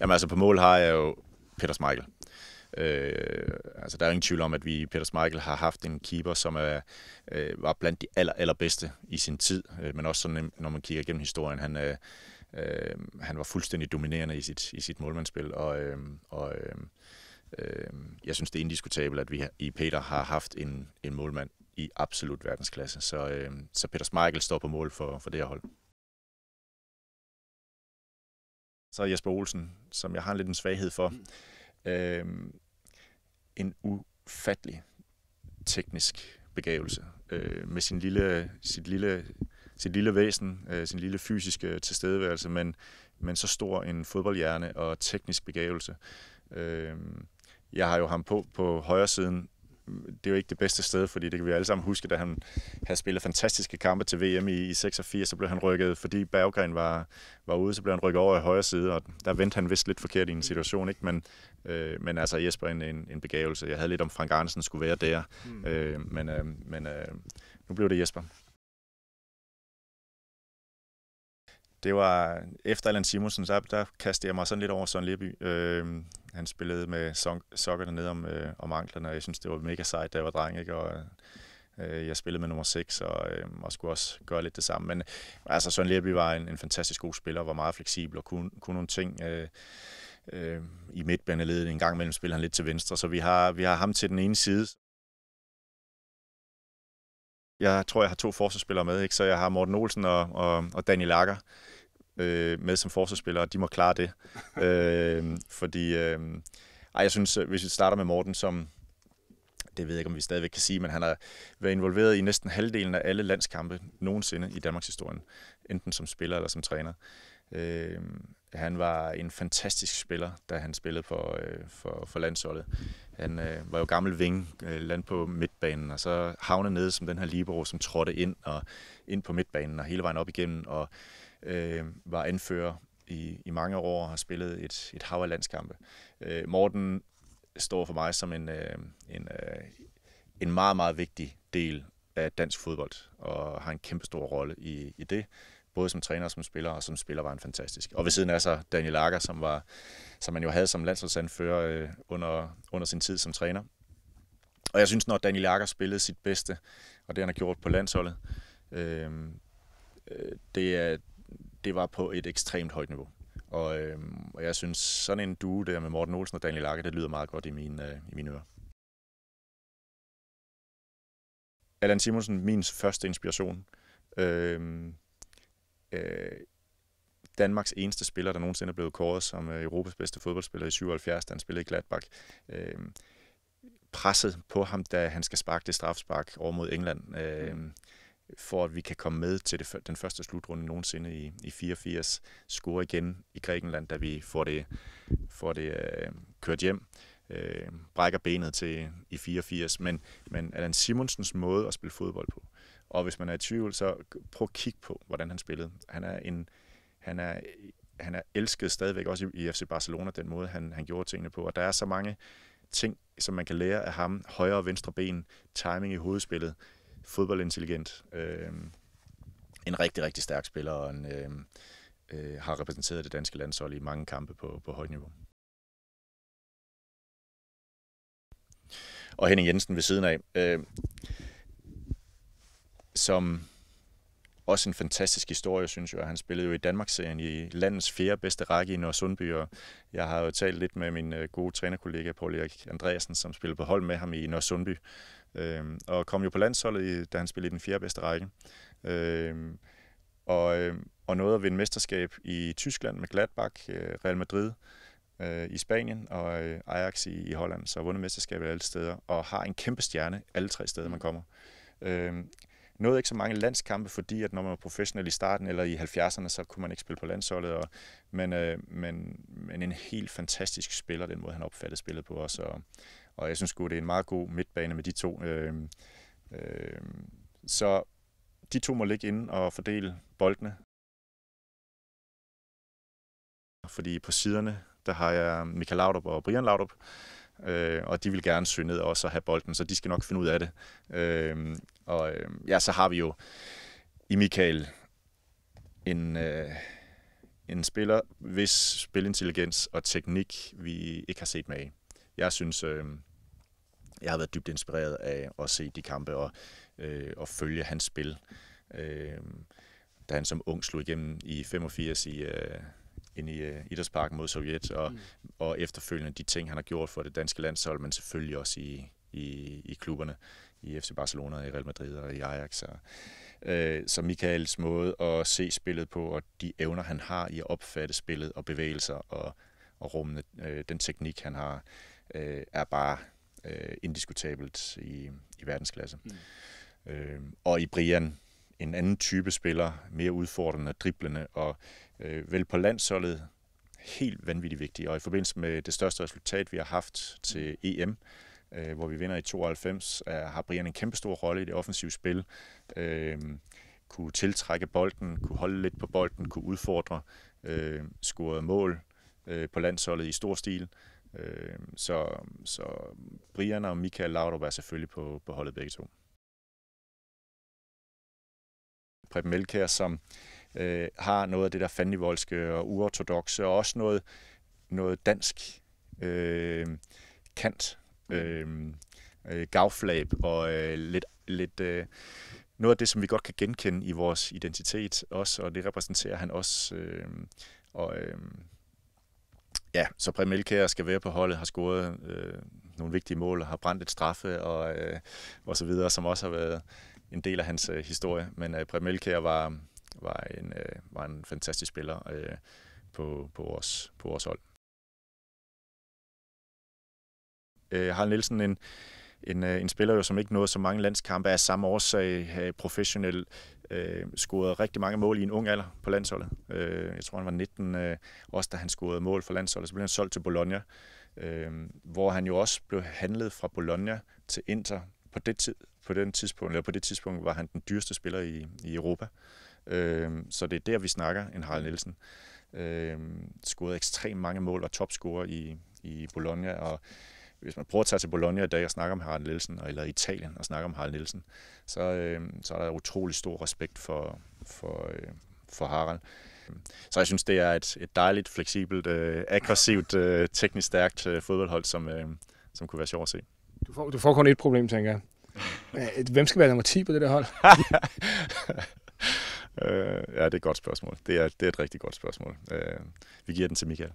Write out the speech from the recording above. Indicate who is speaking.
Speaker 1: Jamen altså på mål har jeg jo Peter Smeichel. Øh, altså der er ingen tvivl om, at vi Peter Smeichel har haft en keeper, som er, øh, var blandt de aller, allerbedste i sin tid, øh, men også sådan, når man kigger gennem historien, han, øh, øh, han var fuldstændig dominerende i sit, i sit målmandsspil, og, øh, og øh, øh, jeg synes, det er indiskutabelt, at vi i Peter har haft en, en målmand i absolut verdensklasse, så, øh, så Peter Smeichel står på mål for, for det her hold. så er Jesper Olsen, som jeg har lidt en svaghed for, mm. øh, en ufattelig teknisk begævelse øh, med sin lille, sit, lille, sit lille væsen, øh, sin lille fysiske tilstedeværelse, men, men så stor en fodboldhjerne og teknisk begævelse. Øh, jeg har jo ham på på højre siden det er jo ikke det bedste sted, fordi det kan vi alle sammen huske, da han havde spillet fantastiske kampe til VM i, i 86, så blev han rykket, fordi Berggren var, var ude, så blev han rykket over i højre side, og der vendte han vist lidt forkert i en situation, ikke? Men, øh, men altså Jesper en, en, en begavelse. Jeg havde lidt om Frank Arnesen skulle være der, mm. øh, men, øh, men øh, nu blev det Jesper. det var efter Allan Simonsen, der, der kastede jeg mig sådan lidt over Søren Leby. Øh, han spillede med so- sokkerne ned om, øh, om anklerne, og jeg synes, det var mega sejt, da jeg var dreng, ikke? Og, øh, jeg spillede med nummer 6, og, øh, og skulle også gøre lidt det samme. Men altså, Søren Lerby var en, en fantastisk god spiller, var meget fleksibel og kunne, kunne nogle ting... Øh, øh, i midtbaneledet. En gang imellem spiller han lidt til venstre, så vi har, vi har ham til den ene side. Jeg tror, jeg har to forsvarsspillere med, ikke? så jeg har Morten Olsen og, og, og Daniel Lager øh, med som og de må klare det. øh, fordi, øh, ej, jeg synes, øh, hvis vi starter med Morten, som det ved jeg ikke, om vi stadigvæk kan sige, men han har været involveret i næsten halvdelen af alle landskampe nogensinde i Danmarks historie, enten som spiller eller som træner. Øh, han var en fantastisk spiller, da han spillede for, øh, for, for landsholdet. Han øh, var jo gammel ving, øh, land på midtbanen, og så havnede nede som den her libero, som trådte ind og ind på midtbanen og hele vejen op igennem, og øh, var anfører i, i mange år og har spillet et, et hav af landskampe. Øh, Morten står for mig som en, øh, en, øh, en meget, meget vigtig del af dansk fodbold, og har en kæmpe stor rolle i, i det. Både som træner og som spiller, og som spiller var han fantastisk. Og ved siden af så Daniel Lager, som, var, som man jo havde som landsholdsanfører øh, under, under sin tid som træner. Og jeg synes, når Daniel Lager spillede sit bedste, og det han har gjort på landsholdet, øh, øh det, er, det var på et ekstremt højt niveau. Og, øh, og jeg synes, sådan en duo der med Morten Olsen og Daniel Lager, det lyder meget godt i mine, øh, i mine ører. Allan Simonsen, min første inspiration. Øh, øh, Danmarks eneste spiller, der nogensinde er blevet kåret som øh, Europas bedste fodboldspiller i 77, da han spillede i Gladbach. Øh, presset på ham, da han skal sparke det strafspark over mod England. Øh, for at vi kan komme med til det, den første slutrunde nogensinde i, i 84. Score igen i Grækenland, da vi får det, får det øh, kørt hjem. Øh, brækker benet til i 84. Men, men den Simonsens måde at spille fodbold på. Og hvis man er i tvivl, så prøv at kigge på, hvordan han spillede. Han er en... Han er han er elsket stadigvæk også i, i FC Barcelona, den måde, han, han gjorde tingene på. Og der er så mange ting, som man kan lære af ham. Højre og venstre ben, timing i hovedspillet, fodboldintelligent. Øh, en rigtig, rigtig stærk spiller, og en, øh, øh, har repræsenteret det danske landshold i mange kampe på, på højt niveau. Og Henning Jensen ved siden af, øh, som også en fantastisk historie, synes jeg. Han spillede jo i Danmarksserien i landets fjerde bedste række i Nordsundby, og jeg har jo talt lidt med min øh, gode trænerkollega Paul Erik Andreasen, som spillede på hold med ham i Nordsundby, Øh, og kom jo på landsholdet, da han spillede i den fjerde bedste række. Øh, og, øhm, og nåede at vinde mesterskab i Tyskland med Gladbach, øh, Real Madrid øh, i Spanien og øh, Ajax i, i Holland. Så vundet mesterskabet alle steder og har en kæmpe stjerne alle tre steder, man mm. kommer. Øh, nåede ikke så mange landskampe, fordi at når man var professionel i starten eller i 70'erne, så kunne man ikke spille på landsholdet. Og, men, øh, men, men en helt fantastisk spiller, den måde han opfattede spillet på os. Og, og jeg synes godt det er en meget god midtbane med de to. Øh, øh, så de to må ligge inde og fordele boldene. Fordi på siderne, der har jeg Michael Laudrup og Brian Laudrup, øh, og de vil gerne søge ned også og have bolden, så de skal nok finde ud af det. Øh, og øh, ja, så har vi jo i Michael en, øh, en spiller, hvis spilintelligens og teknik vi ikke har set med af. Jeg synes, øh, jeg har været dybt inspireret af at se de kampe og, øh, og følge hans spil. Øh, da han som ung slog igennem i 85 i, øh, ind i øh, Idrætsparken mod Sovjet, og, mm. og efterfølgende de ting, han har gjort for det danske landshold, men selvfølgelig også i, i, i klubberne, i FC Barcelona, i Real Madrid og i Ajax. Og, øh, så Michaels måde at se spillet på, og de evner, han har i at opfatte spillet og bevægelser og, og rummene, øh, den teknik, han har, øh, er bare øh, indiskutabelt i, i verdensklasse. Mm. Øh, og i Brian, en anden type spiller, mere udfordrende, driblende og øh, vel på landsholdet helt vanvittigt vigtig. Og i forbindelse med det største resultat, vi har haft til EM, øh, hvor vi vinder i 92, er, har Brian en kæmpe stor rolle i det offensive spil. Øh, kunne tiltrække bolden, kunne holde lidt på bolden, kunne udfordre, øh, scorede mål øh, på landsholdet i stor stil. Øh, så, så Brian og Michael Laudrup er selvfølgelig på, på holdet begge to. Preben Melkær, som øh, har noget af det der fandivoldske og uortodoxe, og også noget, noget dansk øh, kant, øhm, øh, gavflab og øh, lidt, lidt øh, noget af det, som vi godt kan genkende i vores identitet også, og det repræsenterer han også. Øh, og øh, ja, så Præm Elkær skal være på holdet, har scoret øh, nogle vigtige mål, og har brændt et straffe og, øh, og så videre, som også har været en del af hans øh, historie. Men øh, Præm Elkær var, var, en, øh, var en fantastisk spiller øh, på, på, vores, på vores hold. Øh, Harald Nielsen, en, en, øh, en spiller jo, som ikke nåede så mange landskampe af samme årsag, øh, professionel øh, scorede rigtig mange mål i en ung alder på landsholdet. Øh, jeg tror, han var 19, øh, også da han scorede mål for landsholdet. Så blev han solgt til Bologna, øh, hvor han jo også blev handlet fra Bologna til Inter. På det, tid, på den tidspunkt, eller på det tidspunkt var han den dyreste spiller i, i Europa. Øh, så det er der, vi snakker, en Harald Nielsen. Øh, scorede ekstremt mange mål og topscorer i, i Bologna, og hvis man prøver at tage til Bologna i dag og snakke om Harald Nielsen, eller Italien og snakke om Harald Nielsen, så, øh, så er der utrolig stor respekt for, for, øh, for Harald. Så jeg synes, det er et, et dejligt, fleksibelt, øh, aggressivt, øh, teknisk stærkt øh, fodboldhold, som, øh, som kunne være sjovt at se. Du får, du får kun et problem, tænker jeg. Øh, hvem skal være nummer 10 på det der hold? øh, ja, det er et godt spørgsmål. Det er, det er et rigtig godt spørgsmål. Øh, vi giver den til Michael.